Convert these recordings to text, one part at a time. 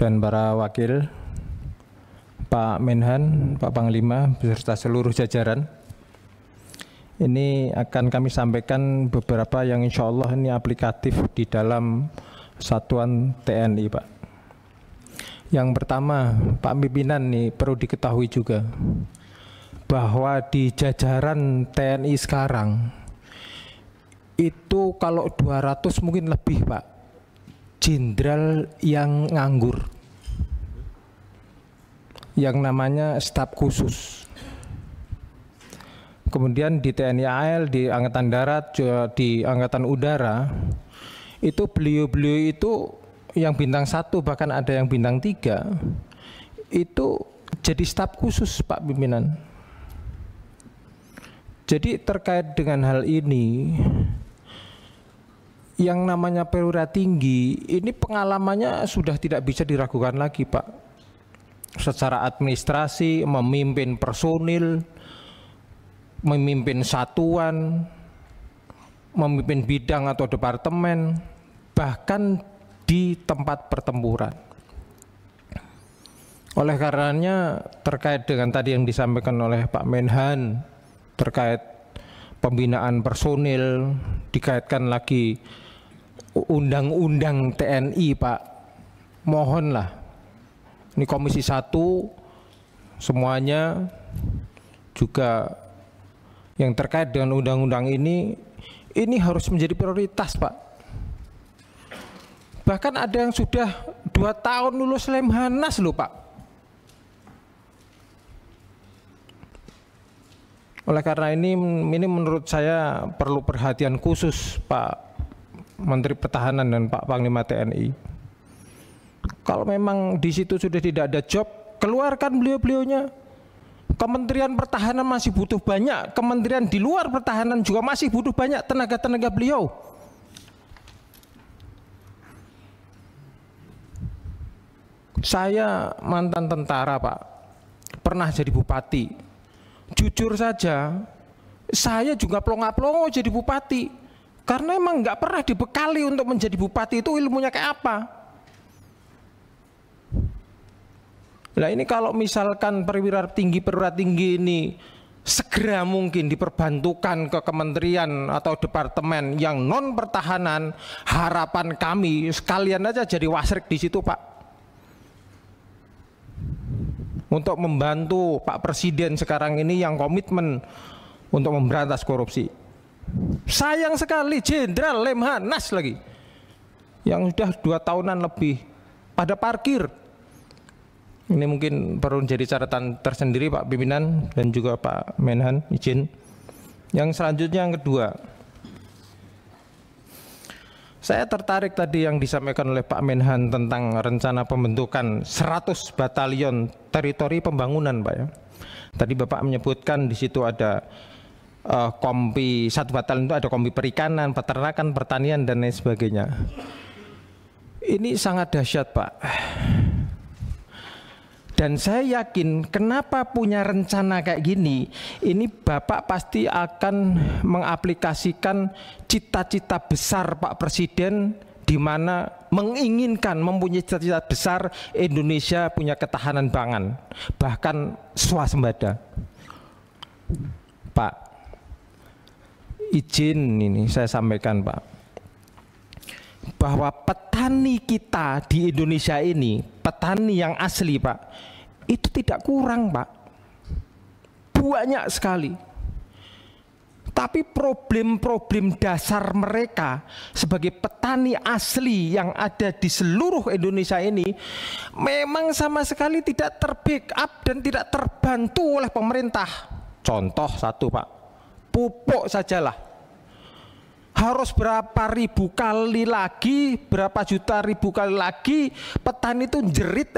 dan para wakil Pak Menhan, Pak Panglima, beserta seluruh jajaran. Ini akan kami sampaikan beberapa yang insya Allah ini aplikatif di dalam satuan TNI Pak. Yang pertama, Pak Pimpinan nih perlu diketahui juga bahwa di jajaran TNI sekarang itu kalau 200 mungkin lebih Pak jenderal yang nganggur yang namanya staf khusus kemudian di TNI AL di Angkatan Darat di Angkatan Udara itu beliau-beliau itu yang bintang satu bahkan ada yang bintang tiga itu jadi staf khusus Pak pimpinan jadi terkait dengan hal ini yang namanya perwira tinggi ini pengalamannya sudah tidak bisa diragukan lagi Pak secara administrasi memimpin personil memimpin satuan memimpin bidang atau departemen bahkan di tempat pertempuran oleh karenanya terkait dengan tadi yang disampaikan oleh Pak Menhan terkait pembinaan personil dikaitkan lagi undang-undang TNI Pak mohonlah ini komisi satu semuanya juga yang terkait dengan undang-undang ini ini harus menjadi prioritas Pak bahkan ada yang sudah dua tahun lulus lemhanas loh Pak oleh karena ini ini menurut saya perlu perhatian khusus Pak Menteri Pertahanan dan Pak Panglima TNI. Kalau memang di situ sudah tidak ada job, keluarkan beliau-beliaunya. Kementerian Pertahanan masih butuh banyak, kementerian di luar pertahanan juga masih butuh banyak tenaga-tenaga beliau. Saya mantan tentara, Pak. Pernah jadi bupati. Jujur saja, saya juga pelongo-pelongo jadi bupati. Karena emang nggak pernah dibekali untuk menjadi bupati itu ilmunya kayak apa. Nah ini kalau misalkan perwira tinggi perwira tinggi ini segera mungkin diperbantukan ke kementerian atau departemen yang non pertahanan harapan kami sekalian aja jadi wasrek di situ Pak untuk membantu Pak Presiden sekarang ini yang komitmen untuk memberantas korupsi. Sayang sekali Jenderal Lemhanas lagi yang sudah dua tahunan lebih pada parkir. Ini mungkin perlu jadi catatan tersendiri Pak Pimpinan dan juga Pak Menhan izin. Yang selanjutnya yang kedua, saya tertarik tadi yang disampaikan oleh Pak Menhan tentang rencana pembentukan 100 batalion teritori pembangunan, Pak ya. Tadi Bapak menyebutkan di situ ada uh, kompi satu batalion itu ada kompi perikanan, peternakan, pertanian dan lain sebagainya. Ini sangat dahsyat, Pak. Dan saya yakin kenapa punya rencana kayak gini, ini Bapak pasti akan mengaplikasikan cita-cita besar Pak Presiden di mana menginginkan mempunyai cita-cita besar Indonesia punya ketahanan pangan, bahkan swasembada. Pak, izin ini saya sampaikan Pak bahwa petani kita di Indonesia ini petani yang asli Pak itu tidak kurang Pak banyak sekali tapi problem-problem dasar mereka sebagai petani asli yang ada di seluruh Indonesia ini memang sama sekali tidak terbackup dan tidak terbantu oleh pemerintah. Contoh satu Pak, pupuk sajalah. Harus berapa ribu kali lagi, berapa juta ribu kali lagi petani itu jerit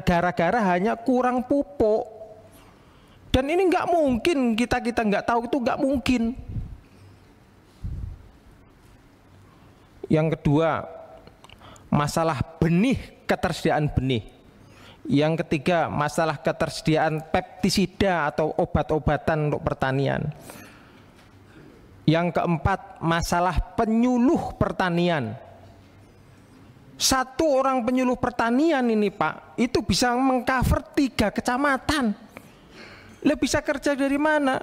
gara-gara hanya kurang pupuk. Dan ini nggak mungkin kita kita nggak tahu itu nggak mungkin. Yang kedua, masalah benih ketersediaan benih. Yang ketiga, masalah ketersediaan pestisida atau obat-obatan untuk pertanian. Yang keempat, masalah penyuluh pertanian. Satu orang penyuluh pertanian ini Pak, itu bisa mengcover tiga kecamatan. Lebih bisa kerja dari mana?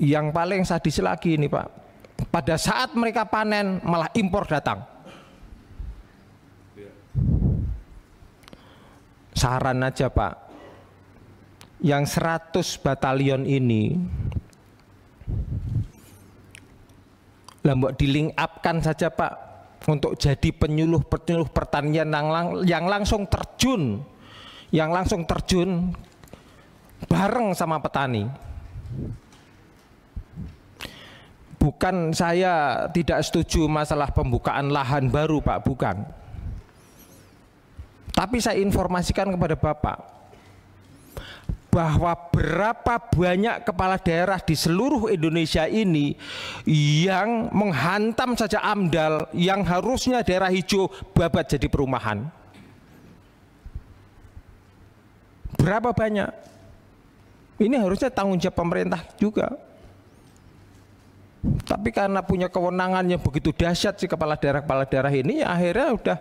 Yang paling sadis lagi ini Pak, pada saat mereka panen malah impor datang. Saran aja Pak, yang 100 batalion ini lah mbok di link up kan saja Pak untuk jadi penyuluh penyuluh pertanian yang, lang, yang langsung terjun yang langsung terjun bareng sama petani bukan saya tidak setuju masalah pembukaan lahan baru Pak bukan tapi saya informasikan kepada Bapak bahwa berapa banyak kepala daerah di seluruh Indonesia ini yang menghantam saja AMDAL yang harusnya daerah hijau babat jadi perumahan. Berapa banyak? Ini harusnya tanggung jawab pemerintah juga. Tapi karena punya kewenangan yang begitu dahsyat si kepala daerah-kepala daerah ini ya akhirnya udah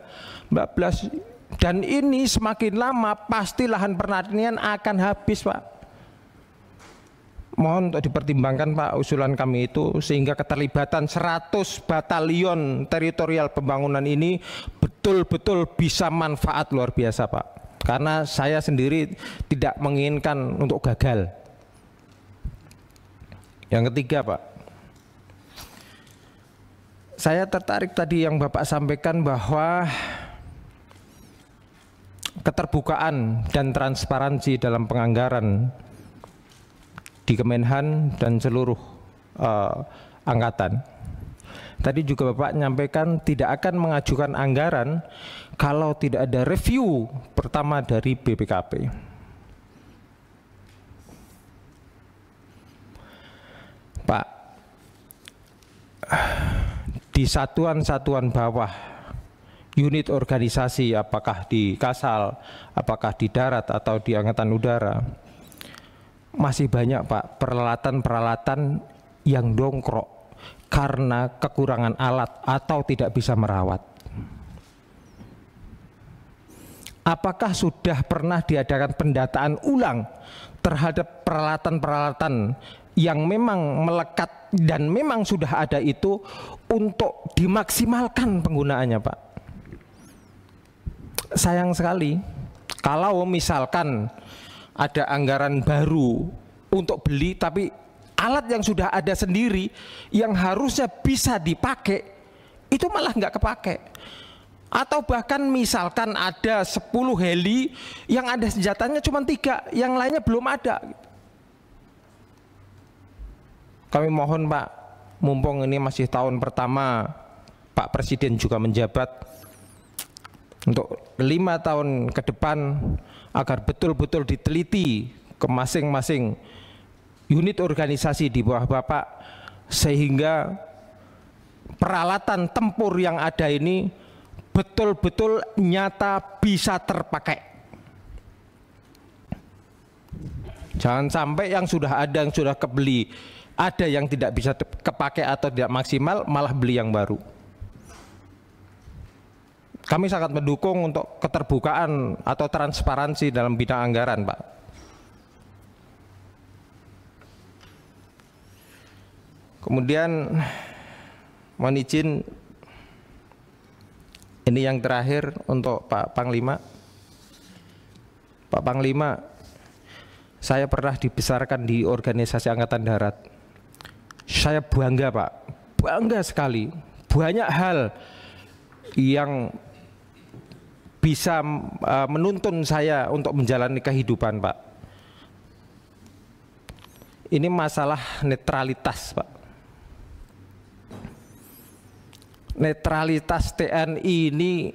14 dan ini semakin lama pasti lahan pertanian akan habis, Pak. Mohon untuk dipertimbangkan Pak usulan kami itu sehingga keterlibatan 100 batalion teritorial pembangunan ini betul-betul bisa manfaat luar biasa Pak. Karena saya sendiri tidak menginginkan untuk gagal. Yang ketiga Pak, saya tertarik tadi yang Bapak sampaikan bahwa keterbukaan dan transparansi dalam penganggaran di Kemenhan dan seluruh uh, angkatan. Tadi juga Bapak menyampaikan tidak akan mengajukan anggaran kalau tidak ada review pertama dari BPKP. Pak, di satuan-satuan bawah unit organisasi, apakah di Kasal, apakah di darat atau di angkatan udara. Masih banyak Pak peralatan-peralatan yang dongkrok karena kekurangan alat atau tidak bisa merawat. Apakah sudah pernah diadakan pendataan ulang terhadap peralatan-peralatan yang memang melekat dan memang sudah ada itu untuk dimaksimalkan penggunaannya, Pak? sayang sekali kalau misalkan ada anggaran baru untuk beli tapi alat yang sudah ada sendiri yang harusnya bisa dipakai itu malah nggak kepake atau bahkan misalkan ada 10 heli yang ada senjatanya cuma tiga yang lainnya belum ada kami mohon Pak mumpung ini masih tahun pertama Pak Presiden juga menjabat untuk lima tahun ke depan agar betul-betul diteliti ke masing-masing unit organisasi di bawah Bapak sehingga peralatan tempur yang ada ini betul-betul nyata bisa terpakai. Jangan sampai yang sudah ada yang sudah kebeli, ada yang tidak bisa kepake atau tidak maksimal malah beli yang baru kami sangat mendukung untuk keterbukaan atau transparansi dalam bidang anggaran, Pak. Kemudian mohon izin ini yang terakhir untuk Pak Panglima. Pak Panglima, saya pernah dibesarkan di organisasi Angkatan Darat. Saya bangga Pak, bangga sekali. Banyak hal yang bisa uh, menuntun saya untuk menjalani kehidupan, Pak. Ini masalah netralitas, Pak. Netralitas TNI ini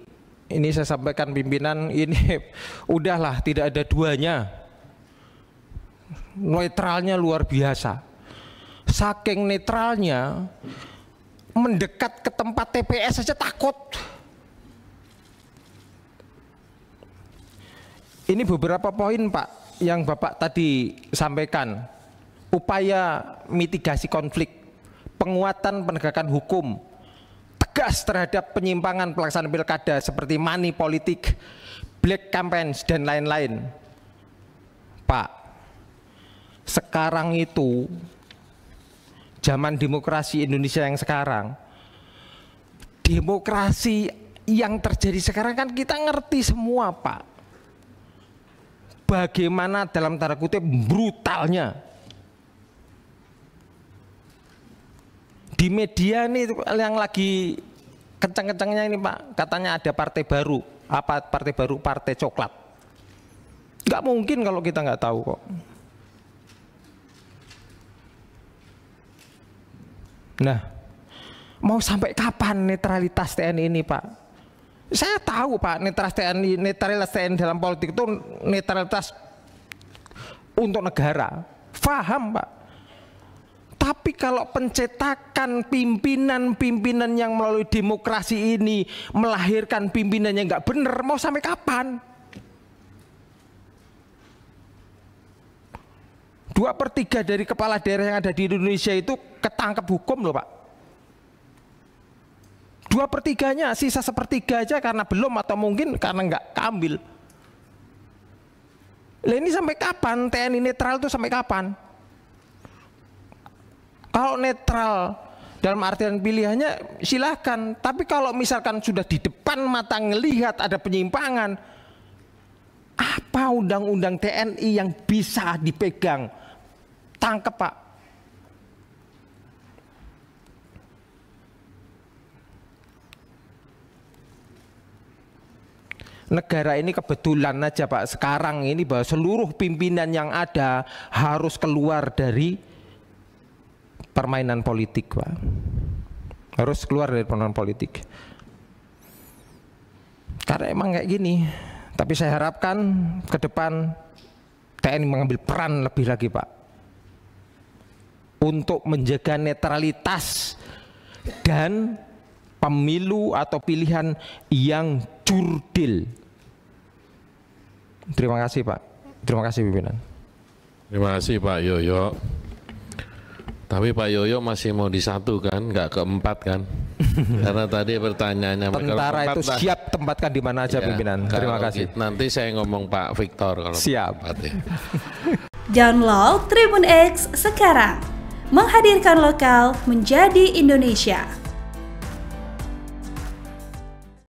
ini saya sampaikan pimpinan ini udahlah tidak ada duanya. Netralnya luar biasa. Saking netralnya mendekat ke tempat TPS saja takut. Ini beberapa poin Pak yang Bapak tadi sampaikan. Upaya mitigasi konflik, penguatan penegakan hukum, tegas terhadap penyimpangan pelaksanaan pilkada seperti money politik, black campaign dan lain-lain. Pak, sekarang itu zaman demokrasi Indonesia yang sekarang demokrasi yang terjadi sekarang kan kita ngerti semua Pak Bagaimana dalam tanda kutip brutalnya di media ini yang lagi kencang-kencangnya ini Pak katanya ada partai baru apa partai baru partai coklat nggak mungkin kalau kita nggak tahu kok nah mau sampai kapan netralitas TNI ini Pak saya tahu Pak, netralitas TNI, netralitas TNI dalam politik itu netralitas untuk negara. Faham Pak. Tapi kalau pencetakan pimpinan-pimpinan yang melalui demokrasi ini melahirkan pimpinan yang nggak benar, mau sampai kapan? Dua per tiga dari kepala daerah yang ada di Indonesia itu ketangkep hukum loh Pak dua pertiganya sisa sepertiga aja karena belum atau mungkin karena nggak keambil lah ini sampai kapan TNI netral itu sampai kapan kalau netral dalam artian pilihannya silahkan tapi kalau misalkan sudah di depan mata ngelihat ada penyimpangan apa undang-undang TNI yang bisa dipegang tangkap pak negara ini kebetulan aja Pak sekarang ini bahwa seluruh pimpinan yang ada harus keluar dari permainan politik Pak. Harus keluar dari permainan politik. Karena emang kayak gini. Tapi saya harapkan ke depan TNI mengambil peran lebih lagi Pak untuk menjaga netralitas dan pemilu atau pilihan yang jurdil Terima kasih Pak. Terima kasih pimpinan. Terima kasih Pak Yoyo. Tapi Pak Yoyo masih mau disatukan, nggak keempat kan? Karena tadi pertanyaannya tentara itu lah. siap tempatkan di mana aja ya, pimpinan. Terima kasih. Gitu. Nanti saya ngomong Pak Victor kalau siap. Keempat, ya. Download Tribun X sekarang, menghadirkan lokal menjadi Indonesia.